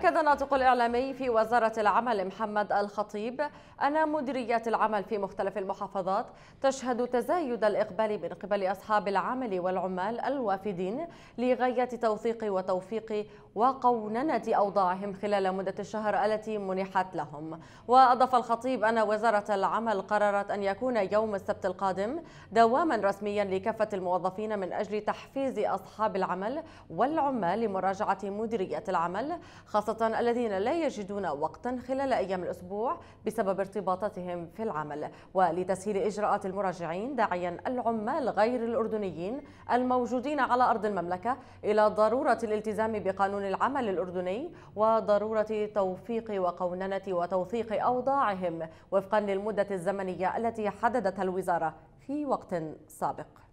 أكد الناطق الإعلامي في وزارة العمل محمد الخطيب أن مديريات العمل في مختلف المحافظات تشهد تزايد الإقبال من قبل أصحاب العمل والعمال الوافدين لغاية توثيق وتوفيق وقوننة أوضاعهم خلال مدة الشهر التي منحت لهم وأضاف الخطيب أن وزارة العمل قررت أن يكون يوم السبت القادم دواما رسميا لكافة الموظفين من أجل تحفيز أصحاب العمل والعمال لمراجعة مديريات العمل خاصة الذين لا يجدون وقتا خلال أيام الأسبوع بسبب ارتباطاتهم في العمل ولتسهيل إجراءات المراجعين داعيا العمال غير الأردنيين الموجودين على أرض المملكة إلى ضرورة الالتزام بقانون العمل الأردني وضرورة توفيق وقوننة وتوثيق أوضاعهم وفقا للمدة الزمنية التي حددتها الوزارة في وقت سابق